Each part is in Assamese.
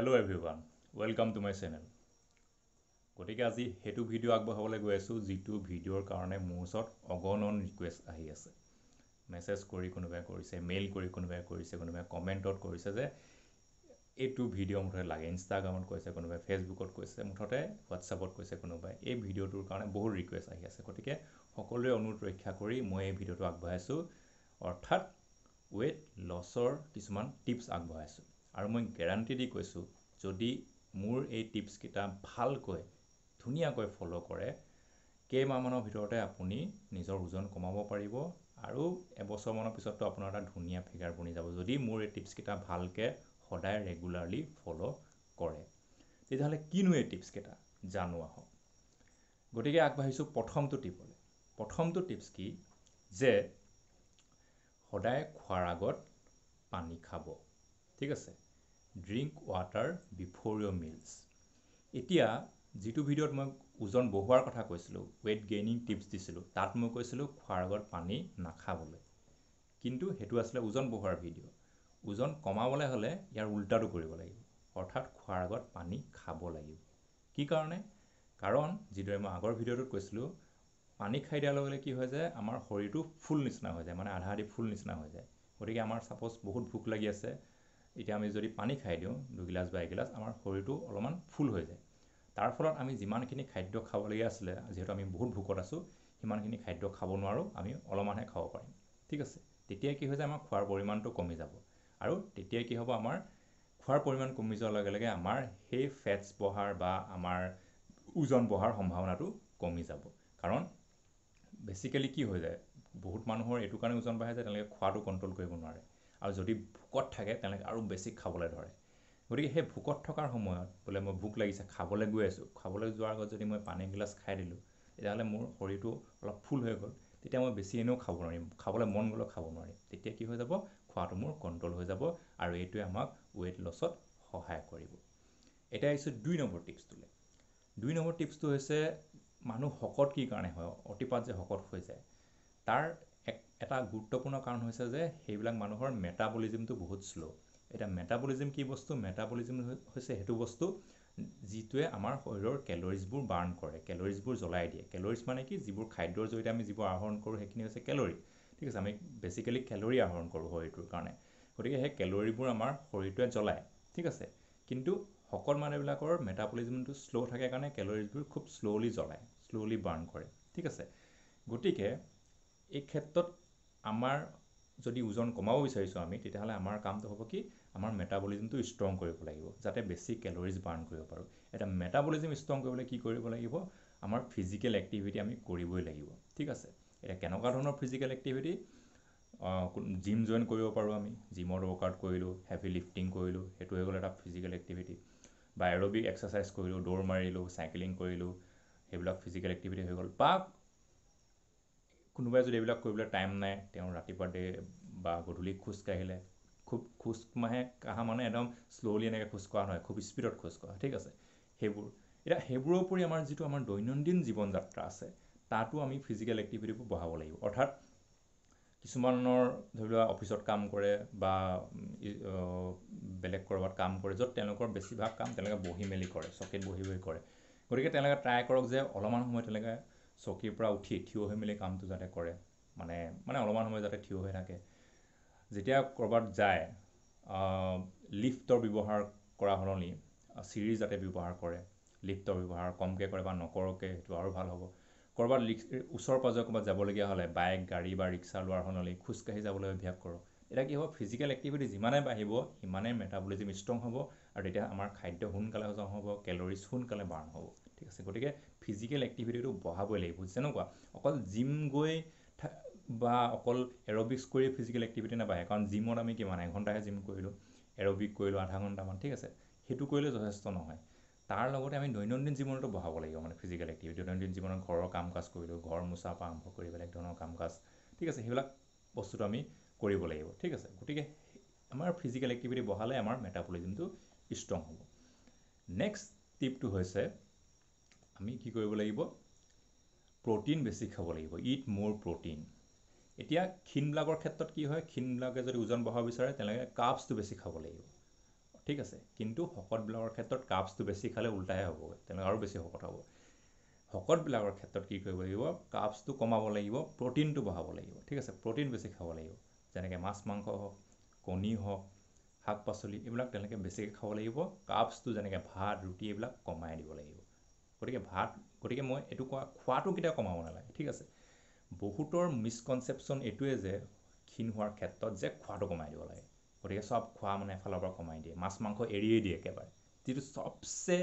hello' everyone welcome to my channel গতিকে আজি সেইটো ভিডিঅ' আগবঢ়াবলৈ গৈ আছোঁ যিটো ভিডিঅ'ৰ কাৰণে মোৰ ওচৰত অগণন ৰিকুৱেষ্ট আহি আছে মেছেজ কৰি কোনোবাই কৰিছে মেইল কৰি কোনোবাই কৰিছে কোনোবাই কমেণ্টত কৰিছে যে এইটো ভিডিঅ' মুঠতে লাগে ইনষ্টাগ্ৰামত কৈছে কোনোবাই ফেচবুকত কৈছে মুঠতে হোৱাটছআপত কৈছে কোনোবাই এই ভিডিঅ'টোৰ কাৰণে বহুত ৰিকুৱেষ্ট আহি আছে গতিকে সকলোৱে অনুৰোধ ৰক্ষা কৰি মই এই ভিডিঅ'টো আগবঢ়াইছোঁ অৰ্থাৎ ৱেইট লছৰ কিছুমান টিপছ আগবঢ়াইছোঁ আৰু মই গেৰাণ্টি দি কৈছোঁ যদি মোৰ এই টিপছকেইটা ভালকৈ ধুনীয়াকৈ ফ'ল' কৰে কেইমাহমানৰ ভিতৰতে আপুনি নিজৰ ওজন কমাব পাৰিব আৰু এবছৰমানৰ পিছততো আপোনাৰ এটা ধুনীয়া ফিগাৰ বনি যাব যদি মোৰ এই টিপছকেইটা ভালকৈ সদায় ৰেগুলাৰলি ফ'ল' কৰে তেতিয়াহ'লে কিনো এই টিপছকেইটা জানো আহক গতিকে আগবাঢ়িছোঁ প্ৰথমটো টিপলৈ প্ৰথমটো টিপছ কি যে সদায় খোৱাৰ আগত পানী খাব ঠিক আছে drink water before your meals এতিয়া যিটো ভিডিঅ'ত মই ওজন বঢ়োৱাৰ কথা কৈছিলোঁ ৱেইট গেইনিং টিপছ দিছিলোঁ তাত মই কৈছিলোঁ খোৱাৰ আগত পানী নাখাবলৈ কিন্তু সেইটো আছিলে ওজন বঢ়োৱাৰ ভিডিঅ' ওজন কমাবলৈ হ'লে ইয়াৰ উল্টাটো কৰিব লাগিব অৰ্থাৎ খোৱাৰ আগত পানী খাব লাগিব কি কাৰণে কাৰণ যিদৰে মই আগৰ ভিডিঅ'টোত কৈছিলোঁ পানী খাই দিয়াৰ লগে লগে কি হৈ যায় আমাৰ শৰীৰটো ফুল নিচিনা হৈ যায় মানে আধা আধি ফুল নিচিনা হৈ যায় গতিকে আমাৰ চাপ'জ বহুত ভোক লাগি আছে এতিয়া আমি যদি পানী খাই দিওঁ দুগিলাচ বা এগিলাচ আমাৰ শৰীৰটো অলপমান ফুল হৈ যায় তাৰ ফলত আমি যিমানখিনি খাদ্য খাবলগীয়া আছিলে যিহেতু আমি বহুত ভোকত আছোঁ সিমানখিনি খাদ্য খাব নোৱাৰোঁ আমি অলপমানহে খাব পাৰিম ঠিক আছে তেতিয়াই কি হৈ যায় আমাৰ খোৱাৰ পৰিমাণটো কমি যাব আৰু তেতিয়াই কি হ'ব আমাৰ খোৱাৰ পৰিমাণ কমি যোৱাৰ লগে লগে আমাৰ সেই ফেটছ বঢ়াৰ বা আমাৰ ওজন বঢ়াৰ সম্ভাৱনাটো কমি যাব কাৰণ বেচিকেলি কি হৈ যায় বহুত মানুহৰ এইটো কাৰণে ওজন বাঢ়ে যে তেওঁলোকে খোৱাটো কণ্ট্ৰল কৰিব নোৱাৰে আৰু যদি ভোকত থাকে তেনেকৈ আৰু বেছি খাবলৈ ধৰে গতিকে সেই ভোকত থকাৰ সময়ত বোলে মই ভোক লাগিছে খাবলৈ গৈ আছোঁ খাবলৈ যোৱাৰ আগত যদি মই পানী এগিলাচ খাই দিলোঁ তেতিয়াহ'লে মোৰ শৰীৰটো অলপ ফুল হৈ গ'ল তেতিয়া মই বেছি এনেও খাব নোৱাৰিম খাবলৈ মন গ'লেও খাব নোৱাৰিম তেতিয়া কি হৈ যাব খোৱাটো মোৰ কণ্ট্ৰল হৈ যাব আৰু এইটোৱে আমাক ৱেইট লছত সহায় কৰিব এতিয়া আহিছোঁ দুই নম্বৰ টিপছটোলৈ দুই নম্বৰ টিপছটো হৈছে মানুহ শকত কি কাৰণে হয় অতিপাত যে শকত হৈ যায় তাৰ এটা গুৰুত্বপূৰ্ণ কাৰণ হৈছে যে সেইবিলাক মানুহৰ মেটাবলিজিমটো বহুত শ্ল' এতিয়া মেটাবলিজিম কি বস্তু মেটাবলিজিম হৈছে সেইটো বস্তু যিটোৱে আমাৰ শৰীৰৰ কেলৰিজবোৰ বাৰ্ণ কৰে কেলৰিজবোৰ জ্বলাই দিয়ে কেলৰিজ মানে কি যিবোৰ খাদ্যৰ জৰিয়তে আমি যিবোৰ আহৰণ কৰোঁ সেইখিনি হৈছে কেলৰি ঠিক আছে আমি বেচিকেলি কেলৰি আহৰণ কৰোঁ শৰীৰটোৰ কাৰণে গতিকে সেই কেলৰিবোৰ আমাৰ শৰীৰটোৱে জ্বলায় ঠিক আছে কিন্তু সকল মানুহবিলাকৰ মেটাবলিজিমটো শ্ল' থাকে কাৰণে কেলৰিজবোৰ খুব শ্ল'লি জ্বলায় শ্ল'লি বাৰ্ণ কৰে ঠিক আছে গতিকে এই ক্ষেত্ৰত আমাৰ যদি ওজন কমাব বিচাৰিছোঁ আমি তেতিয়াহ'লে আমাৰ কামটো হ'ব কি আমাৰ মেটাবলিজিমটো ষ্ট্ৰং কৰিব লাগিব যাতে বেছি কেলৰিজ বাৰ্ণ কৰিব পাৰোঁ এতিয়া মেটাবলিজিম ষ্ট্ৰং কৰিবলৈ কি কৰিব লাগিব আমাৰ ফিজিকেল এক্টিভিটি আমি কৰিবই লাগিব ঠিক আছে এতিয়া কেনেকুৱা ধৰণৰ ফিজিকেল এক্টিভিটি জিম জইন কৰিব পাৰোঁ আমি জিমত ৱৰ্কআউট কৰিলোঁ হেভি লিফটিং কৰিলোঁ সেইটো হৈ গ'ল এটা ফিজিকেল এক্টিভিটি বা এৰবিক এক্সাৰচাইজ কৰিলোঁ দৌৰ মাৰিলোঁ চাইকেলিং কৰিলোঁ সেইবিলাক ফিজিকেল এক্টিভিটি হৈ গ'ল বা কোনোবাই যদি এইবিলাক কৰিবলৈ টাইম নাই তেওঁ ৰাতিপুৱা দে বা গধূলি খোজকাঢ়িলে খুব খোজ মাহে কাঢ়া মানে একদম শ্ল'লি এনেকৈ খোজ খোজকঢ়া নহয় খুব স্পীডত খোজ খোজকঢ়া ঠিক আছে সেইবোৰ এতিয়া সেইবোৰৰ উপৰি আমাৰ যিটো আমাৰ দৈনন্দিন জীৱন যাত্ৰা আছে তাতো আমি ফিজিকেল এক্টিভিটিবোৰ বঢ়াব লাগিব অৰ্থাৎ কিছুমানৰ ধৰি লোৱা অফিচত কাম কৰে বা বেলেগ ক'ৰবাত কাম কৰে য'ত তেওঁলোকৰ বেছিভাগ কাম তেওঁলোকে বহি মেলি কৰে চকেট বহি বহি কৰে গতিকে তেওঁলোকে ট্ৰাই কৰক যে অলপমান সময় তেওঁলোকে চকীৰ পৰা উঠি থিয় হৈ মেলি কামটো যাতে কৰে মানে মানে অলপমান সময় যাতে থিয় হৈ থাকে যেতিয়া ক'ৰবাত যায় লিফ্টৰ ব্যৱহাৰ কৰা সলনি চিৰি যাতে ব্যৱহাৰ কৰে লিফ্টৰ ব্যৱহাৰ কমকৈ কৰে বা নকৰকৈ সেইটো আৰু ভাল হ'ব ক'ৰবাত লিখ ওচৰ পাঁজৰে ক'ৰবাত যাবলগীয়া হ'লে বাইক গাড়ী বা ৰিক্সা লোৱাৰ সলনি খোজকাঢ়ি যাবলৈ অভ্যাস কৰোঁ এতিয়া কি হ'ব ফিজিকেল এক্টিভিটি যিমানে বাঢ়িব সিমানেই মেটাবলিজিম ষ্ট্ৰং হ'ব আৰু তেতিয়া আমাৰ খাদ্য সোনকালে হজম হ'ব কেলৰিজ সোনকালে বাৰ্ণ হ'ব ঠিক আছে গতিকে ফিজিকেল এক্টিভিটিটো বঢ়াবই লাগিব যেনেকুৱা অকল জিম গৈ বা অকল এৰবিক্স কৰি ফিজিকেল এক্টিভিটি নাপায় কাৰণ জিমত আমি কিমান এঘণ্টাহে জিম কৰিলোঁ এৰবিক কৰিলোঁ আধা ঘণ্টামান ঠিক আছে সেইটো কৰিলে যথেষ্ট নহয় তাৰ লগতে আমি দৈনন্দিন জীৱনতো বঢ়াব লাগিব মানে ফিজিকেল এক্টিভিটি দৈনন্দিন জীৱনত ঘৰৰ কাম কাজ কৰিলোঁ ঘৰ মোচাৰ পৰা আৰম্ভ কৰি বেলেগ ধৰণৰ কাম কাজ ঠিক আছে সেইবিলাক বস্তুটো আমি কৰিব লাগিব ঠিক আছে গতিকে আমাৰ ফিজিকেল এক্টিভিটি বঢ়ালে আমাৰ মেটাবলিজিমটো ষ্ট্ৰং হ'ব নেক্সট টিপটো হৈছে আমি কি কৰিব লাগিব প্ৰটিন বেছি খাব লাগিব ইট মোৰ প্ৰটিন এতিয়া ক্ষীণবিলাকৰ ক্ষেত্ৰত কি হয় ক্ষীণবিলাকে যদি ওজন বঢ়াব বিচাৰে তেনেকৈ কাপছটো বেছি খাব লাগিব ঠিক আছে কিন্তু শকতবিলাকৰ ক্ষেত্ৰত কাপছটো বেছি খালে ওলটাই হ'ব তেনেকৈ আৰু বেছি শকত হ'ব শকতবিলাকৰ ক্ষেত্ৰত কি কৰিব লাগিব কাপছটো কমাব লাগিব প্ৰটিনটো বঢ়াব লাগিব ঠিক আছে প্ৰটিন বেছি খাব লাগিব যেনেকৈ মাছ মাংস হওক কণী হওক শাক পাচলি এইবিলাক তেনেকৈ বেছিকৈ খাব লাগিব কাপছটো যেনেকৈ ভাত ৰুটি এইবিলাক কমাই দিব লাগিব গতিকে ভাত গতিকে মই এইটো কোৱা খোৱাটো কেতিয়াও কমাব নালাগে ঠিক আছে বহুতৰ মিছকনচেপশ্যন এইটোৱে যে ক্ষীণ হোৱাৰ ক্ষেত্ৰত যে খোৱাটো কমাই দিব লাগে গতিকে চব খোৱা মানে এফালৰ পৰা কমাই দিয়ে মাছ মাংস এৰিয়েই দিয়ে একেবাৰে যিটো চবচে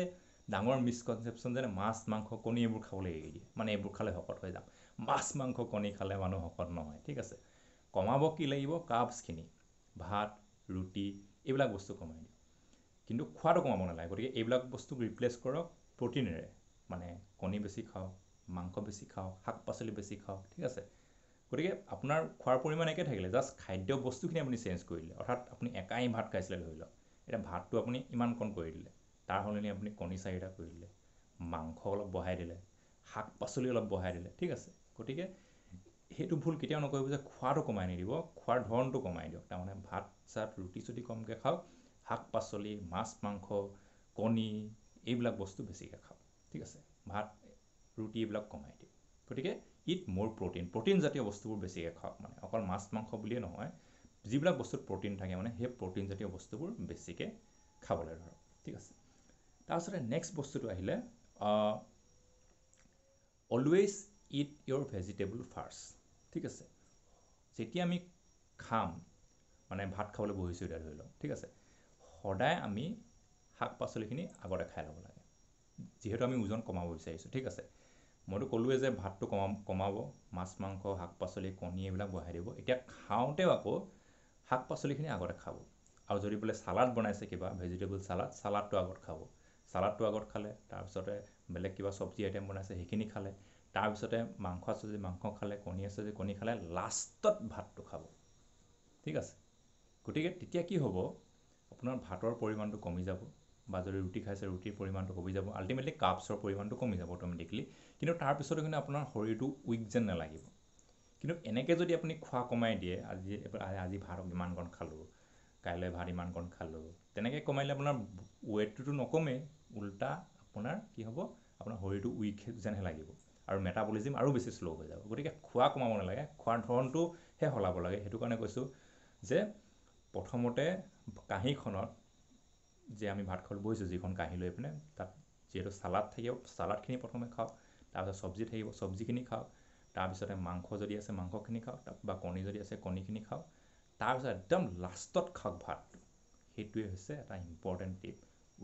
ডাঙৰ মিছকনচেপশ্যন যেনে মাছ মাংস কণী এইবোৰ খাবলৈ এৰি দিয়ে মানে এইবোৰ খালে শকত হৈ যাওঁ মাছ মাংস কণী খালে মানুহ শকত নহয় ঠিক আছে কমাব কি লাগিব কাপছখিনি ভাত ৰুটি এইবিলাক বস্তু কমাই দিওঁ কিন্তু খোৱাটো কমাব নালাগে গতিকে এইবিলাক বস্তুক ৰিপ্লেছ কৰক প্ৰটিনেৰে মানে কণী বেছি খাওক মাংস বেছি খাওক শাক পাচলি বেছি খাওক ঠিক আছে গতিকে আপোনাৰ খোৱাৰ পৰিমাণ একে থাকিলে জাষ্ট খাদ্য বস্তুখিনি আপুনি চেঞ্জ কৰি দিলে অৰ্থাৎ আপুনি একাই ভাত খাইছিলে ধৰি লওক এতিয়া ভাতটো আপুনি ইমানকণ কৰি দিলে তাৰ সলনি আপুনি কণী চাৰিটা কৰি দিলে মাংস অলপ বঢ়াই দিলে শাক পাচলি অলপ বঢ়াই দিলে ঠিক আছে গতিকে সেইটো ভুল কেতিয়াও নকৰিব যে খোৱাটো কমাই নিদিব খোৱাৰ ধৰণটো কমাই দিয়ক তাৰমানে ভাত চাত ৰুটি চুটি কমকৈ খাওক শাক পাচলি মাছ মাংস কণী এইবিলাক বস্তু বেছিকৈ খাওক ঠিক আছে ভাত ৰুটি এইবিলাক কমাই দিয়ে গতিকে ইট মোৰ প্ৰটিন প্ৰটিনজাতীয় বস্তুবোৰ বেছিকৈ খাওক মানে অকল মাছ মাংস বুলিয়ে নহয় যিবিলাক বস্তুত প্ৰটিন থাকে মানে সেই প্ৰটিনজাতীয় বস্তুবোৰ বেছিকৈ খাবলৈ ধৰক ঠিক আছে তাৰপিছতে নেক্সট বস্তুটো আহিলে always eat your vegetable first ঠিক আছে যেতিয়া আমি খাম মানে ভাত খাবলৈ বহিছোঁ এতিয়া ধৰি লওক ঠিক আছে সদায় আমি শাক পাচলিখিনি আগতে খাই ল'ব লাগে যিহেতু আমি ওজন কমাব বিচাৰিছোঁ ঠিক আছে মইতো ক'লোৱে যে ভাতটো কমাব কমাব মাছ মাংস শাক পাচলি কণী এইবিলাক বঢ়াই দিব এতিয়া খাওঁতেও আকৌ শাক পাচলিখিনি আগতে খাব আৰু যদি বোলে চালাড বনাইছে কিবা ভেজিটেবল চালাড চালাডটো আগত খাব চালাডটো আগত খালে তাৰপিছতে বেলেগ কিবা চব্জি আইটেম বনাইছে সেইখিনি খালে তাৰপিছতে মাংস আছে যদি মাংস খালে কণী আছে যদি কণী খালে লাষ্টত ভাতটো খাব ঠিক আছে গতিকে তেতিয়া কি হ'ব আপোনাৰ ভাতৰ পৰিমাণটো কমি যাব বা যদি ৰুটি খাইছে ৰুটিৰ পৰিমাণটো কমি যাব আল্টিমেটলি কাপছৰ পৰিমাণটো কমি যাব অট'মেটিকেলি কিন্তু তাৰপিছতো কিন্তু আপোনাৰ শৰীৰটো উইক যেন নালাগিব কিন্তু এনেকৈ যদি আপুনি খোৱা কমাই দিয়ে আজি আজি ভাত ইমানকণ খালোঁ কাইলৈ ভাত ইমান কণ খালোঁ তেনেকৈ কমাই দিলে আপোনাৰ ৱেটটোতো নকমে উল্টা আপোনাৰ কি হ'ব আপোনাৰ শৰীৰটো উইক যেনহে লাগিব আৰু মেটাবলিজিম আৰু বেছি শ্ল' হৈ যাব গতিকে খোৱা কমাব নালাগে খোৱাৰ ধৰণটোহে সলাব লাগে সেইটো কাৰণে কৈছোঁ যে প্ৰথমতে কাঁহীখনত যে আমি ভাত খাবলৈ বহিছোঁ যিখন কাঁহী লৈ পিনে তাত যিহেতু চালাড থাকিব চালাডখিনি প্ৰথমে খাওক তাৰপিছত চব্জি থাকিব চব্জিখিনি খাওক তাৰপিছতে মাংস যদি আছে মাংসখিনি খাওক তাত বা কণী যদি আছে কণীখিনি খাওক তাৰপিছত একদম লাষ্টত খাওক ভাতটো সেইটোৱে হৈছে এটা ইম্পৰ্টেণ্ট টিপ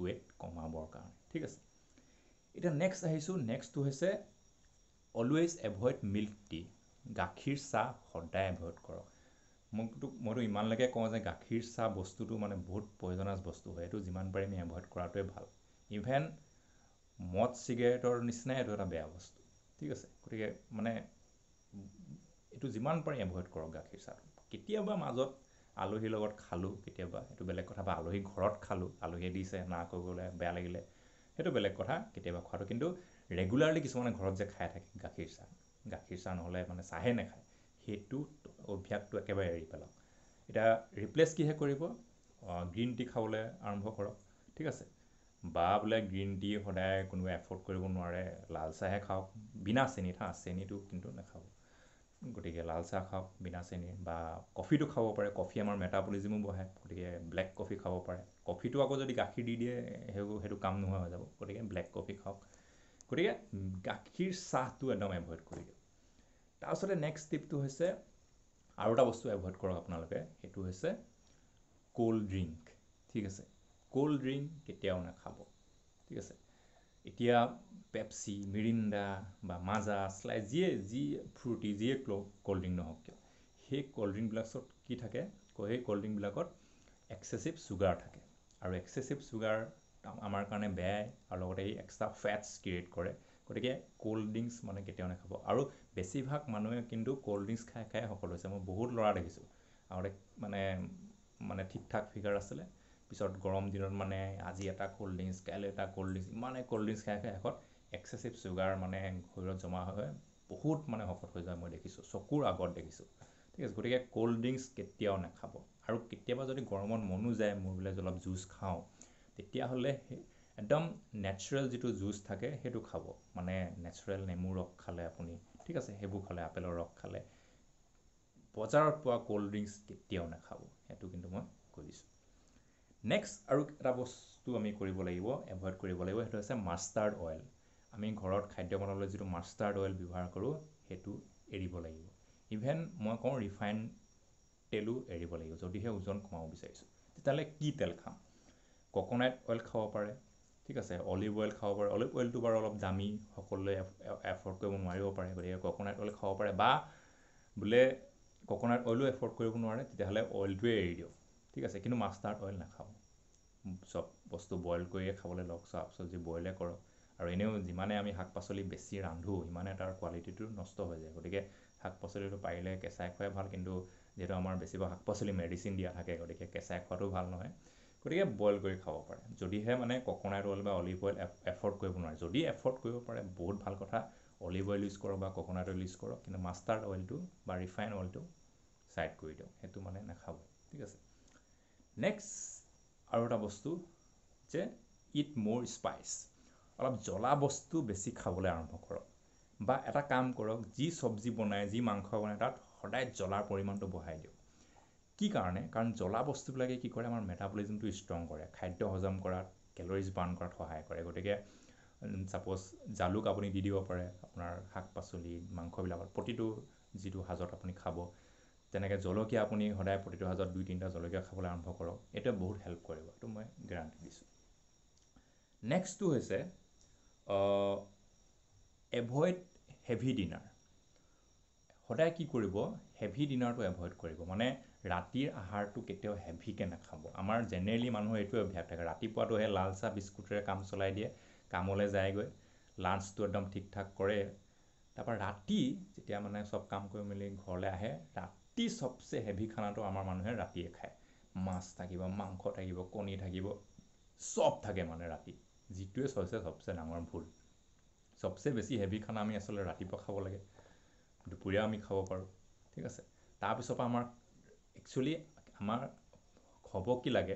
ৱেট কমাবৰ কাৰণে ঠিক আছে এতিয়া নেক্সট আহিছোঁ নেক্সটটো হৈছে অলৱেজ এভইড মিল্ক টি গাখীৰ চাহ সদায় এভইড কৰক মইতো মইতো ইমানলৈকে কওঁ যে গাখীৰ চাহ বস্তুটো মানে বহুত পয়জনাছ বস্তু হয় এইটো যিমান পাৰি আমি এভইড কৰাটোৱে ভাল ইভেন মদ চিগাৰেটৰ নিচিনাই এইটো এটা বেয়া বস্তু ঠিক আছে গতিকে মানে এইটো যিমান পাৰি এভইড কৰক গাখীৰ চাহটো কেতিয়াবা মাজত আলহীৰ লগত খালোঁ কেতিয়াবা সেইটো বেলেগ কথা বা আলহী ঘৰত খালোঁ আলহীয়ে দিছে না কৰিবলৈ বেয়া লাগিলে সেইটো বেলেগ কথা কেতিয়াবা খোৱাটো কিন্তু ৰেগুলাৰলি কিছুমানে ঘৰত যে খাই থাকে গাখীৰ চাহ গাখীৰ চাহ নহ'লে মানে চাহেই নাখায় সেইটো অভ্যাসটো একেবাৰে এৰি পেলাওক এতিয়া ৰিপ্লেচ কিহে কৰিব গ্ৰীণ টি খাবলৈ আৰম্ভ কৰক ঠিক আছে বা বোলে গ্ৰীণ টি সদায় কোনো এফৰ্ড কৰিব নোৱাৰে লাল চাহে খাওক বিনা চেনি থা চেনিটো কিন্তু নাখাব গতিকে লাল চাহ খাওক বিনা চেনি বা কফিটো খাব পাৰে কফি আমাৰ মেটাবলিজিমো বহে গতিকে ব্লেক কফি খাব পাৰে কফিটো আকৌ যদি গাখীৰ দি দিয়ে সেইবোৰ সেইটো কাম নোহোৱা হৈ যাব গতিকে ব্লেক কফি খাওক গতিকে গাখীৰ চাহটো একদম এভইড কৰি দিয়ক তাৰপিছতে নেক্সট টিপটো হৈছে আৰু এটা বস্তু এভইড কৰক আপোনালোকে সেইটো হৈছে ক'ল্ড ড্ৰিংক ঠিক আছে ক'ল্ড ড্ৰিংক কেতিয়াও নাখাব ঠিক আছে এতিয়া পেপচি মিৰিণ্ডা বা মাজা শ্লাই যিয়ে যি ফ্ৰুটি যিয়ে ক্ল' ক'ল্ড ড্ৰিংক নহওক কিয় সেই ক'ল্ড ড্ৰিংকবিলাক চব কি থাকে কয় সেই ক'ল্ড ড্ৰিংকবিলাকত এক্সেচিভ চুগাৰ থাকে আৰু এক্সেচিভ চুগাৰ আমাৰ কাৰণে বেয়াই আৰু লগতে এই এক্সট্ৰা ফেটছ ক্ৰিয়েট কৰে গতিকে ক'ল্ড ড্ৰিংকছ মানে কেতিয়াও নাখাব আৰু বেছিভাগ মানুহে কিন্তু ক'ল্ড ড্ৰিংকছ খাই খাই সকলো হৈছে মই বহুত ল'ৰা দেখিছোঁ আৰু মানে মানে ঠিক ঠাক ফিগাৰ আছিলে পিছত গৰম দিনত মানে আজি এটা ক'ল্ড ড্ৰিংকছ কাইলৈ এটা ক'ল্ড ড্ৰিংকছ ইমানে ক'ল্ড ড্ৰিংকছ খাই খাই শেষত এক্সেচিভ চুগাৰ মানে শৰীৰত জমা হয় বহুত মানে শকত হৈ যায় মই দেখিছোঁ চকুৰ আগত দেখিছোঁ ঠিক আছে গতিকে ক'ল্ড ড্ৰিংকছ কেতিয়াও নাখাব আৰু কেতিয়াবা যদি গৰমত মনো যায় মোৰ বোলে অলপ জুচ খাওঁ তেতিয়াহ'লে একদম নেচাৰেল যিটো জুচ থাকে সেইটো খাব মানে নেচাৰেল নেমু ৰস খালে আপুনি ঠিক আছে সেইবোৰ খালে আপেলৰ ৰস খালে বজাৰত পোৱা ক'ল্ড ড্ৰিংকছ কেতিয়াও নাখাব সেইটো কিন্তু মই কৈ দিছোঁ নেক্সট আৰু এটা বস্তু আমি কৰিব লাগিব এভইড কৰিব লাগিব সেইটো হৈছে মাষ্টাৰ্ড অইল আমি ঘৰত খাদ্য বনাবলৈ যিটো মাষ্টাৰ্ড অইল ব্যৱহাৰ কৰোঁ সেইটো এৰিব লাগিব ইভেন মই কওঁ ৰিফাইন তেলো এৰিব লাগিব যদিহে ওজন কমাব বিচাৰিছোঁ তেতিয়াহ'লে কি তেল খাম ককনাইট অইল খাব পাৰে ঠিক আছে অলিভ অইল খাব পাৰে অলিভ অইলটো বাৰু অলপ দামী সকলোৱে এফৰ্ড কৰিব নোৱাৰিব পাৰে গতিকে কক'নাট অইল খাব পাৰে বা বোলে কক'নাট অইলো এফৰ্ড কৰিব নোৱাৰে তেতিয়াহ'লে অইলটোৱে এৰি দিয়ক ঠিক আছে কিন্তু মাষ্টাৰ্ড অইল নাখাওঁ চব বস্তু বইল কৰিয়ে খাবলৈ লওক চব চব্জি বইলে কৰক আৰু এনেও যিমানে আমি শাক পাচলি বেছি ৰান্ধো সিমানে তাৰ কোৱালিটিটো নষ্ট হৈ যায় গতিকে শাক পাচলিটো পাৰিলে কেঁচাই খোৱাই ভাল কিন্তু যিহেতু আমাৰ বেছিভাগ শাক পাচলি মেডিচিন দিয়া থাকে গতিকে কেঁচাই খোৱাটো ভাল নহয় গতিকে বইল কৰি খাব পাৰে যদিহে মানে ককনাইট অইল বা অলিভ অইল এফৰ্ড কৰিব নোৱাৰে যদি এফৰ্ড কৰিব পাৰে বহুত ভাল কথা অলিভ অইল ইউজ কৰক বা ককনাইট অইল ইউজ কৰক কিন্তু মাষ্টাৰ্ড অইলটো বা ৰিফাইন অইলটো ছাইড কৰি দিয়ক সেইটো মানে নাখাব ঠিক আছে নেক্সট আৰু এটা বস্তু যে ইট মোৰ স্পাইচ অলপ জ্বলা বস্তু বেছি খাবলৈ আৰম্ভ কৰক বা এটা কাম কৰক যি চব্জি বনায় যি মাংস বনায় তাত সদায় জ্বলাৰ পৰিমাণটো বঢ়াই দিয়ক কি কাৰণে কাৰণ জ্বলা বস্তুবিলাকে কি কৰে আমাৰ মেটাবলিজিমটো ষ্ট্ৰং কৰে খাদ্য হজম কৰাত কেলৰিজ বাৰ্ণ কৰাত সহায় কৰে গতিকে ছাপ'জ জালুক আপুনি দি দিব পাৰে আপোনাৰ শাক পাচলি মাংসবিলাকত প্ৰতিটো যিটো সাজত আপুনি খাব তেনেকৈ জলকীয়া আপুনি সদায় প্ৰতিটো সাজত দুই তিনিটা জলকীয়া খাবলৈ আৰম্ভ কৰক এইটোৱে বহুত হেল্প কৰিব এইটো মই গেৰাণ্টি দিছোঁ নেক্সটটো হৈছে এভইড হেভি ডিনাৰ সদায় কি কৰিব হেভি ডিনাৰটো এভইড কৰিব মানে ৰাতিৰ আহাৰটো কেতিয়াও হেভিকে নাখাব আমাৰ জেনেৰেলি মানুহৰ এইটোৱে অভ্যাস থাকে ৰাতিপুৱাটোহে লাল চাহ বিস্কুটেৰে কাম চলাই দিয়ে কামলৈ যায়গৈ লাঞ্চটো একদম ঠিক ঠাক কৰে তাৰপৰা ৰাতি যেতিয়া মানে চব কাম কৰি মেলি ঘৰলৈ আহে ৰাতি চবচে হেভি খানাটো আমাৰ মানুহে ৰাতিয়ে খায় মাছ থাকিব মাংস থাকিব কণী থাকিব চব থাকে মানে ৰাতি যিটোৱে হৈছে চবচে ডাঙৰ ভুল চবচে বেছি হেভি খানা আমি আচলতে ৰাতিপুৱা খাব লাগে দুপৰীয়া আমি খাব পাৰোঁ ঠিক আছে তাৰপিছৰ পৰা আমাৰ একচুৱেলি আমাৰ হ'ব কি লাগে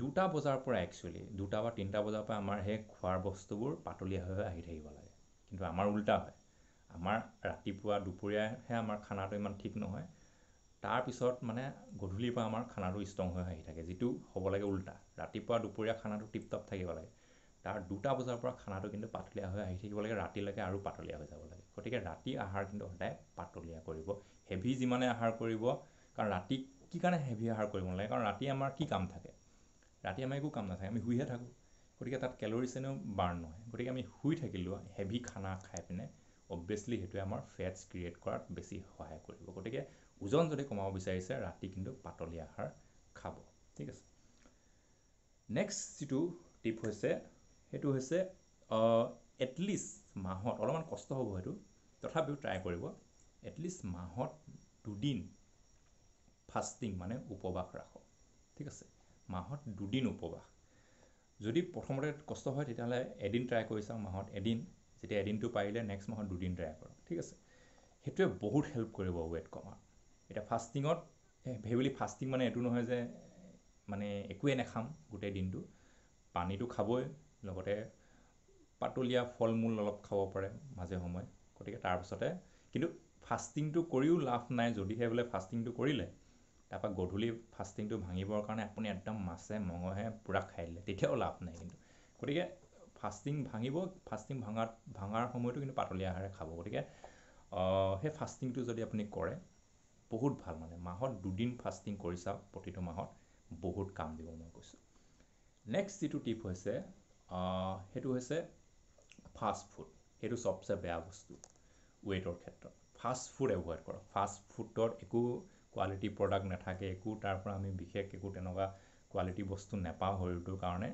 দুটা বজাৰ পৰা একচুৱেলি দুটা বা তিনিটা বজাৰ পৰা আমাৰ সেই খোৱাৰ বস্তুবোৰ পাতলীয়া হৈ আহি থাকিব লাগে কিন্তু আমাৰ ওল্টা হয় আমাৰ ৰাতিপুৱা দুপৰীয়াহে আমাৰ খানাটো ইমান ঠিক নহয় তাৰপিছত মানে গধূলিৰ পৰা আমাৰ খানাটো ষ্ট্ৰং হৈ আহি থাকে যিটো হ'ব লাগে ওল্টা ৰাতিপুৱা দুপৰীয়া খানাটো টিপ টপ থাকিব লাগে তাৰ দুটা বজাৰ পৰা খানাটো কিন্তু পাতলীয়া হৈ আহি থাকিব লাগে ৰাতিলৈকে আৰু পাতলীয়া হৈ যাব লাগে গতিকে ৰাতি আহাৰ কিন্তু সদায় পাতলীয়া কৰিব হেভি যিমানে আহাৰ কৰিব কাৰণ ৰাতি কি কাৰণে হেভি আহাৰ কৰিব নালাগে কাৰণ ৰাতি আমাৰ কি কাম থাকে ৰাতি আমাৰ একো কাম নাথাকে আমি শুইহে থাকোঁ গতিকে তাত কেলৰি চেনেও বাৰ্ণ নহয় গতিকে আমি শুই থাকিলোঁ হেভি খানা খাই পিনে অবভিয়াছলি সেইটোৱে আমাৰ ফেটছ ক্ৰিয়েট কৰাত বেছি সহায় কৰিব গতিকে ওজন যদি কমাব বিচাৰিছে ৰাতি কিন্তু পাতলীয়া আহাৰ খাব ঠিক আছে নেক্সট যিটো টিপ হৈছে সেইটো হৈছে এটলিষ্ট মাহত অলপমান কষ্ট হ'ব সেইটো তথাপিও ট্ৰাই কৰিব এটলিষ্ট মাহত দুদিন ফাষ্টিং মানে উপবাস ৰাখক ঠিক আছে মাহত দুদিন উপবাস যদি প্ৰথমতে কষ্ট হয় তেতিয়াহ'লে এদিন ট্ৰাই কৰি চাওক মাহত এদিন যেতিয়া এদিনটো পাৰিলে নেক্সট মাহত দুদিন ট্ৰাই কৰক ঠিক আছে সেইটোৱে বহুত হেল্প কৰিব ৱেট কমাৰ এতিয়া ফাষ্টিঙত ভেবুলি ফাষ্টিং মানে এইটো নহয় যে মানে একোৱে নেখাম গোটেই দিনটো পানীটো খাবই লগতে পাতলীয়া ফল মূল অলপ খাব পাৰে মাজে সময়ে গতিকে তাৰপিছতে কিন্তু ফাষ্টিংটো কৰিও লাভ নাই যদিহে বোলে ফাষ্টিংটো কৰিলে তাৰপৰা গধূলি ফাষ্টিংটো ভাঙিবৰ কাৰণে আপুনি একদম মাছে মঙহে পূৰা খাই দিলে তেতিয়াও লাভ নাই কিন্তু গতিকে ফাষ্টিং ভাঙিব ফাষ্টিং ভাঙাত ভাঙাৰ সময়তো কিন্তু পাতলীয়া আহাৰে খাব গতিকে সেই ফাষ্টিংটো যদি আপুনি কৰে বহুত ভাল মানে মাহত দুদিন ফাষ্টিং কৰি চাওক প্ৰতিটো মাহত বহুত কাম দিব মই কৈছোঁ নেক্সট যিটো টিপ হৈছে সেইটো হৈছে ফাষ্ট ফুড সেইটো চবচে বেয়া বস্তু ৱেইটৰ ক্ষেত্ৰত ফাষ্ট ফুড এভইড কৰক ফাষ্ট ফুডত একো কোৱালিটি প্ৰডাক্ট নাথাকে একো তাৰ পৰা আমি বিশেষ একো তেনেকুৱা কোৱালিটি বস্তু নাপাওঁ শৰীৰটোৰ কাৰণে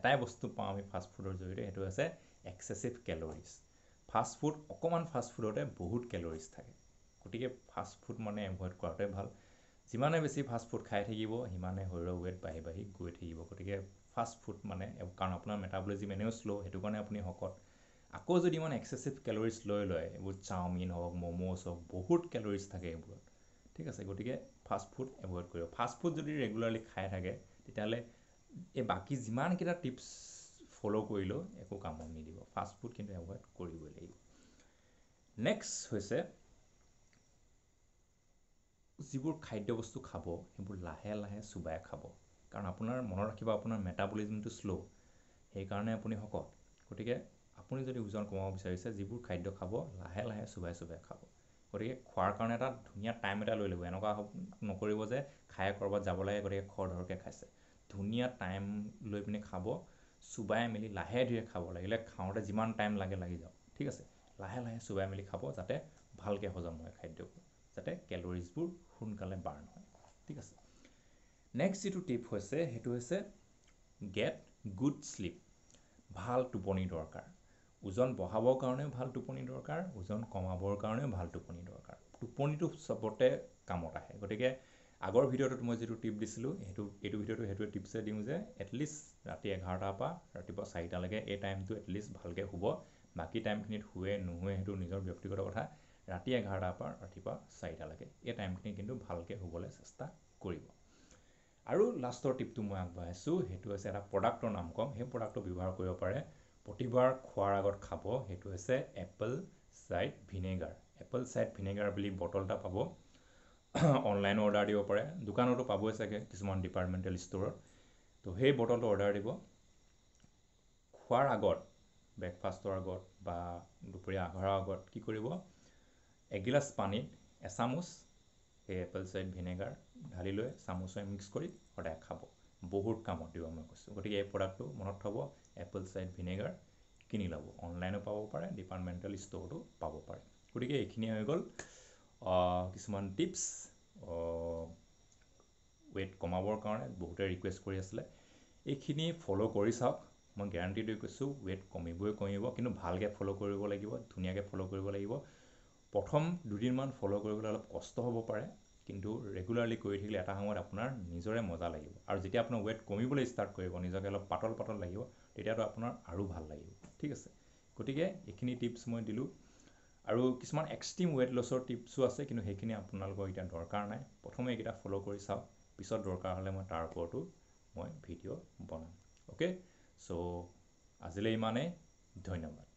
এটাই বস্তু পাওঁ আমি ফাষ্টফুডৰ জৰিয়তে সেইটো হৈছে এক্সেচিভ কেলৰিজ ফাষ্ট ফাষ্টফুড অকণমান ফাষ্টফুডতে বহুত কেলৰিজ থাকে গতিকে ফাষ্টফুড মানে এভইড কৰাটোৱে ভাল যিমানে বেছি ফাষ্টফুড খাই থাকিব সিমানে শৰীৰৰ ৱেট বাঢ়ি বাঢ়ি গৈ থাকিব গতিকে ফুড মানে কাৰণ আপোনাৰ মেটাবলিজিম এনেও শ্ল' সেইটো কাৰণে আপুনি শকত আকৌ যদি ইমান এক্সেচিভ কেলৰিজ লৈ লয় এইবোৰ চাওমিন হওক মম'জ হওক বহুত কেলৰিজ থাকে এইবোৰত ঠিক আছে গতিকে ফাষ্টফুড এভইড কৰিব ফাষ্টফুড যদি ৰেগুলাৰলি খাই থাকে তেতিয়াহ'লে এই বাকী যিমানকেইটা টিপছ ফ'ল' কৰিলেও একো কামত নিদিব ফাষ্টফুড কিন্তু এভইড কৰিবই লাগিব নেক্সট হৈছে যিবোৰ খাদ্য বস্তু খাব সেইবোৰ লাহে লাহে চুবাই খাব কাৰণ আপোনাৰ মনত ৰাখিব আপোনাৰ মেটাবলিজিমটো শ্ল' সেইকাৰণে আপুনি শকত গতিকে আপুনি যদি ওজন কমাব বিচাৰিছে যিবোৰ খাদ্য খাব লাহে লাহে চোবাই চোবাই খাব গতিকে খোৱাৰ কাৰণে এটা ধুনীয়া টাইম এটা লৈ ল'ব এনেকুৱা হ'ব নকৰিব যে খাই ক'ৰবাত যাব লাগে গতিকে খৰধৰকৈ খাইছে ধুনীয়া টাইম লৈ পিনে খাব চোবাই মেলি লাহে ধীৰে খাব লাগিলে খাওঁতে যিমান টাইম লাগে লাগি যাওক ঠিক আছে লাহে লাহে চোবাই মেলি খাব যাতে ভালকৈ হজম হয় খাদ্যবোৰ যাতে কেলৰিজবোৰ সোনকালে বাৰ্ণ হয় ঠিক আছে নেক্সট যিটো টিপ হৈছে সেইটো হৈছে গেট গুড শ্লিপ ভাল টোপনিৰ দৰকাৰ ওজন বঢ়াবৰ কাৰণেও ভাল টোপনি দৰকাৰ ওজন কমাবৰ কাৰণেও ভাল টোপনি দৰকাৰ টোপনিটো চবতে কামত আহে গতিকে আগৰ ভিডিঅ'টোত মই যিটো টিপ দিছিলোঁ সেইটো এইটো ভিডিঅ'টো সেইটোৱে টিপছে দিওঁ যে এটলিষ্ট ৰাতি এঘাৰটাৰ পৰা ৰাতিপুৱা চাৰিটালৈকে এই টাইমটো এটলিষ্ট ভালকৈ শুব বাকী টাইমখিনিত শুৱে নুশুৱে সেইটো নিজৰ ব্যক্তিগত কথা ৰাতি এঘাৰটাৰ পৰা ৰাতিপুৱা চাৰিটালৈকে এই টাইমখিনি কিন্তু ভালকৈ শুবলৈ চেষ্টা কৰিব আৰু লাষ্টৰ টিপটো মই আগবঢ়াইছোঁ সেইটো হৈছে এটা প্ৰডাক্টৰ নাম ক'ম সেই প্ৰডাক্টটো ব্যৱহাৰ কৰিব পাৰে প্ৰতিবাৰ খোৱাৰ আগত খাব সেইটো হৈছে apple cider vinegar apple cider vinegar বুলি বটল এটা পাব অনলাইন অৰ্ডাৰ দিব পাৰে দোকানতো পাবই চাগে কিছুমান ডিপাৰ্টমেণ্টেল ষ্ট'ৰত ত' সেই বটলটো অৰ্ডাৰ দিব খোৱাৰ আগত ব্ৰেকফাষ্টৰ আগত বা দুপৰীয়া আহাৰৰ আগত কি কৰিব এগিলাচ পানীত এচামুচ সেই এপল চাইড ভিনেগাৰ ঢালি লৈ চামুচে মিক্স কৰি সদায় খাব বহুত কামত দিব মই কৈছোঁ গতিকে এই প্ৰডাক্টটো মনত থ'ব এপল চাইড ভিনেগাৰ কিনি ল'ব অনলাইনো পাব পাৰে ডিপাৰ্টমেণ্টেল ষ্ট'ৰতো পাব পাৰে গতিকে এইখিনিয়ে হৈ গ'ল কিছুমান টিপছ ৱেইট কমাবৰ কাৰণে বহুতে ৰিকুৱেষ্ট কৰি আছিলে এইখিনি ফ'ল' কৰি চাওক মই গেৰাণ্টি দি কৈছোঁ ৱেইট কমিবই কমিব কিন্তু ভালকৈ ফ'ল' কৰিব লাগিব ধুনীয়াকৈ ফ'ল' কৰিব লাগিব প্ৰথম দুদিনমান ফ'ল' কৰিবলৈ অলপ কষ্ট হ'ব পাৰে কিন্তু ৰেগুলাৰলি কৰি থাকিলে এটা সময়ত আপোনাৰ নিজৰে মজা লাগিব আৰু যেতিয়া আপোনাৰ ৱেইট কমিবলৈ ষ্টাৰ্ট কৰিব নিজকে অলপ পাতল পাতল লাগিব তেতিয়াতো আপোনাৰ আৰু ভাল লাগিব ঠিক আছে গতিকে এইখিনি টিপছ মই দিলোঁ আৰু কিছুমান এক্সট্ৰিম ৱেইট লছৰ টিপছো আছে কিন্তু সেইখিনি আপোনালোকৰ এতিয়া দৰকাৰ নাই প্ৰথমে এইকেইটা ফ'ল' কৰি চাওক পিছত দৰকাৰ হ'লে মই তাৰ ওপৰতো মই ভিডিঅ' বনাম অ'কে চ' আজিলৈ ইমানেই ধন্যবাদ